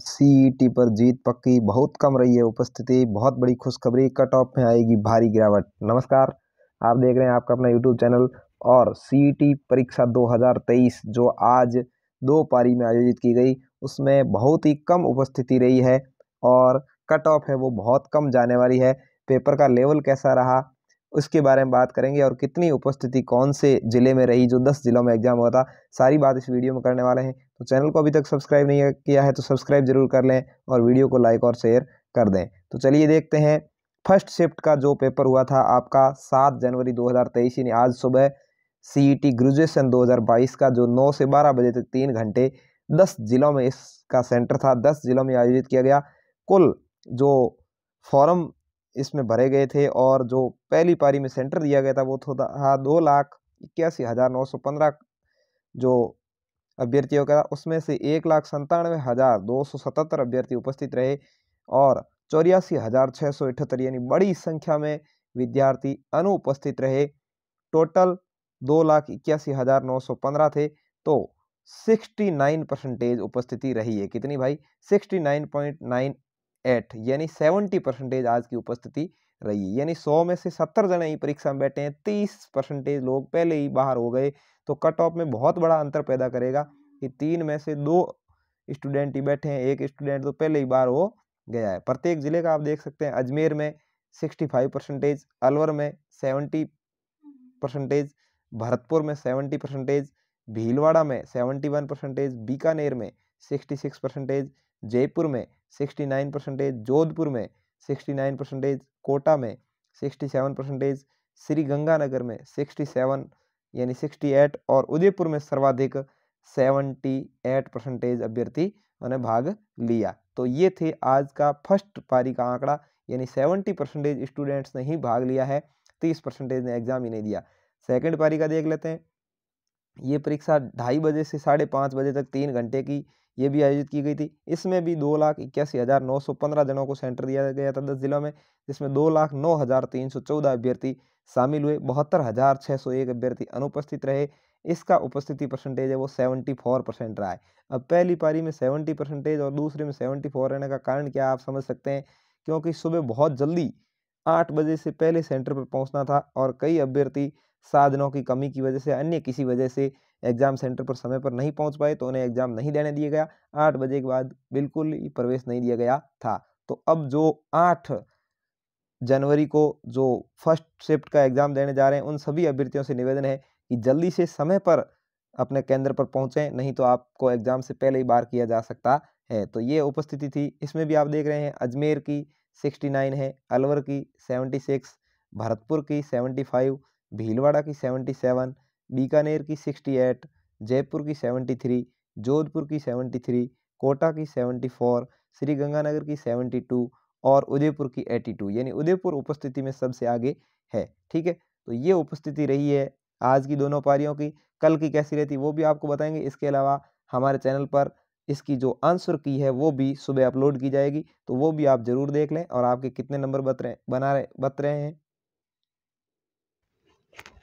CET पर जीत पक्की बहुत कम रही है उपस्थिति बहुत बड़ी खुशखबरी कट ऑफ में आएगी भारी गिरावट नमस्कार आप देख रहे हैं आपका अपना यूट्यूब चैनल और सीईटी परीक्षा 2023 जो आज दो पारी में आयोजित की गई उसमें बहुत ही कम उपस्थिति रही है और कट ऑफ है वो बहुत कम जाने वाली है पेपर का लेवल कैसा रहा उसके बारे में बात करेंगे और कितनी उपस्थिति कौन से ज़िले में रही जो दस ज़िलों में एग्जाम हुआ था सारी बात इस वीडियो में करने वाले हैं तो चैनल को अभी तक सब्सक्राइब नहीं किया है तो सब्सक्राइब जरूर कर लें और वीडियो को लाइक और शेयर कर दें तो चलिए देखते हैं फर्स्ट शिफ्ट का जो पेपर हुआ था आपका सात जनवरी दो यानी आज सुबह सीईटी ग्रेजुएशन e दो का जो नौ से बारह बजे तक तीन घंटे दस जिलों में इसका सेंटर था दस जिलों में आयोजित किया गया कुल जो फॉरम इसमें भरे गए थे और जो पहली पारी में सेंटर दिया गया था वो था हाँ, दो लाख इक्यासी हज़ार नौ सौ पंद्रह जो अभ्यर्थियों का उसमें से एक लाख संतानवे हज़ार दो सौ सतहत्तर अभ्यर्थी उपस्थित रहे और चौरासी हज़ार छः सौ अठहत्तर यानी बड़ी संख्या में विद्यार्थी अनुपस्थित रहे टोटल दो लाख इक्यासी हज़ार नौ सौ पंद्रह थे तो सिक्सटी नाइन परसेंटेज उपस्थिति रही है कितनी भाई sixty nine point nine eight यानी सेवेंटी परसेंटेज आज की उपस्थिति रही यानी सौ में से सत्तर जने ही परीक्षा में बैठे हैं तीस परसेंटेज लोग पहले ही बाहर हो गए तो कट ऑफ में बहुत बड़ा अंतर पैदा करेगा कि तीन में से दो स्टूडेंट ही बैठे हैं एक स्टूडेंट तो पहले ही बाहर हो गया है प्रत्येक ज़िले का आप देख सकते हैं अजमेर में सिक्सटी फाइव परसेंटेज अलवर में सेवेंटी परसेंटेज भरतपुर में सेवेंटी परसेंटेज भीलवाड़ा में सेवेंटी वन परसेंटेज बीकानेर में सिक्सटी सिक्स परसेंटेज जयपुर में 69 परसेंटेज जोधपुर में 69 परसेंटेज कोटा में 67 परसेंटेज श्री गंगानगर में 67 यानी 68 और उदयपुर में सर्वाधिक 78 परसेंटेज अभ्यर्थी ने भाग लिया तो ये थे आज का फर्स्ट पारी का आंकड़ा यानी 70 परसेंटेज स्टूडेंट्स ने ही भाग लिया है 30 परसेंटेज ने एग्ज़ाम ही नहीं दिया सेकंड पारी का देख लेते हैं ये परीक्षा ढाई बजे से साढ़े पाँच बजे तक तीन घंटे की ये भी आयोजित की गई थी इसमें भी दो लाख इक्यासी हज़ार नौ सौ पंद्रह जनों को सेंटर दिया गया था दस जिलों में जिसमें दो लाख नौ हज़ार तीन सौ चौदह अभ्यर्थी शामिल हुए बहत्तर हज़ार छः सौ एक अभ्यर्थी अनुपस्थित रहे इसका उपस्थिति परसेंटेज है वो सेवेंटी फोर परसेंट रहा है अब पहली पारी में सेवेंटी परसेंटेज और दूसरे में सेवेंटी फोर रहने का कारण क्या आप समझ सकते हैं क्योंकि सुबह बहुत जल्दी आठ बजे से पहले सेंटर पर पहुँचना था और कई अभ्यर्थी साधनों की कमी की वजह से अन्य किसी वजह से एग्ज़ाम सेंटर पर समय पर नहीं पहुंच पाए तो उन्हें एग्ज़ाम नहीं देने दिया गया आठ बजे के बाद बिल्कुल ही प्रवेश नहीं दिया गया था तो अब जो आठ जनवरी को जो फर्स्ट शिफ्ट का एग्ज़ाम देने जा रहे हैं उन सभी अभ्यर्थियों से निवेदन है कि जल्दी से समय पर अपने केंद्र पर पहुँचें नहीं तो आपको एग्ज़ाम से पहले ही बार किया जा सकता है तो ये उपस्थिति थी इसमें भी आप देख रहे हैं अजमेर की सिक्सटी नाइन है अलवर की सेवेंटी सिक्स भरतपुर की सेवेंटी फाइव भीलवाड़ा की सेवेंटी सेवन बीकानेर की सिक्सटी एट जयपुर की सेवेंटी थ्री जोधपुर की सेवेंटी थ्री कोटा की सेवेंटी फोर श्री गंगानगर की सेवेंटी टू और उदयपुर की एटी टू यानी उदयपुर उपस्थिति में सबसे आगे है ठीक है तो ये उपस्थिति रही है आज की दोनों पारियों की कल की कैसी रहती वो भी आपको बताएंगे इसके अलावा हमारे चैनल पर इसकी जो आंसर की है वो भी सुबह अपलोड की जाएगी तो वो भी आप ज़रूर देख लें और आपके कितने नंबर बत रहे बना रहे बत रहे हैं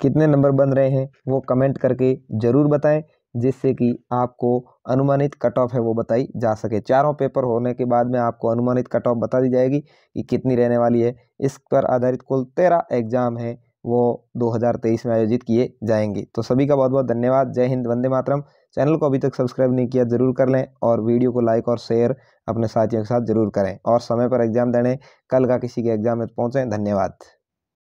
कितने नंबर बन रहे हैं वो कमेंट करके ज़रूर बताएं जिससे कि आपको अनुमानित कट ऑफ है वो बताई जा सके चारों पेपर होने के बाद में आपको अनुमानित कट ऑफ बता दी जाएगी कि कितनी रहने वाली है इस पर आधारित कुल तेरह एग्ज़ाम हैं वो 2023 में आयोजित किए जाएंगे तो सभी का बहुत बहुत धन्यवाद जय हिंद वंदे मातरम चैनल को अभी तक सब्सक्राइब नहीं किया ज़रूर कर लें और वीडियो को लाइक और शेयर अपने साथियों के साथ ज़रूर करें और समय पर एग्ज़ाम देने कल का किसी के एग्ज़ाम में पहुँचें धन्यवाद